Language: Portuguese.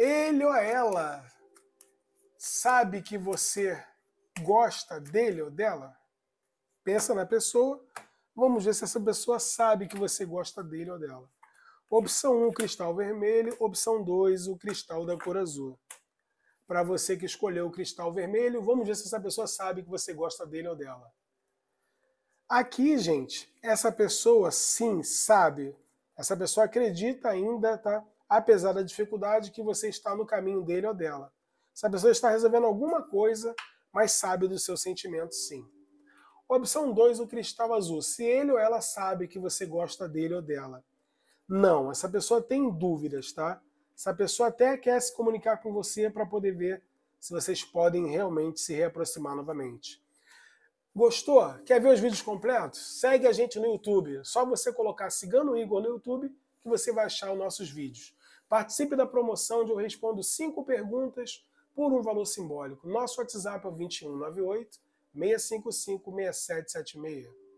ele ou ela sabe que você gosta dele ou dela? Pensa na pessoa, vamos ver se essa pessoa sabe que você gosta dele ou dela. Opção 1, um, cristal vermelho. Opção 2, o cristal da cor azul. Para você que escolheu o cristal vermelho, vamos ver se essa pessoa sabe que você gosta dele ou dela. Aqui, gente, essa pessoa sim sabe. Essa pessoa acredita ainda, tá? apesar da dificuldade que você está no caminho dele ou dela. Essa pessoa está resolvendo alguma coisa, mas sabe dos seus sentimentos sim. Opção 2, o cristal azul. Se ele ou ela sabe que você gosta dele ou dela. Não, essa pessoa tem dúvidas, tá? Essa pessoa até quer se comunicar com você para poder ver se vocês podem realmente se reaproximar novamente. Gostou? Quer ver os vídeos completos? Segue a gente no YouTube. Só você colocar Cigano Igor no YouTube que você vai achar os nossos vídeos. Participe da promoção onde eu respondo cinco perguntas por um valor simbólico. Nosso WhatsApp é o 2198 655 6776.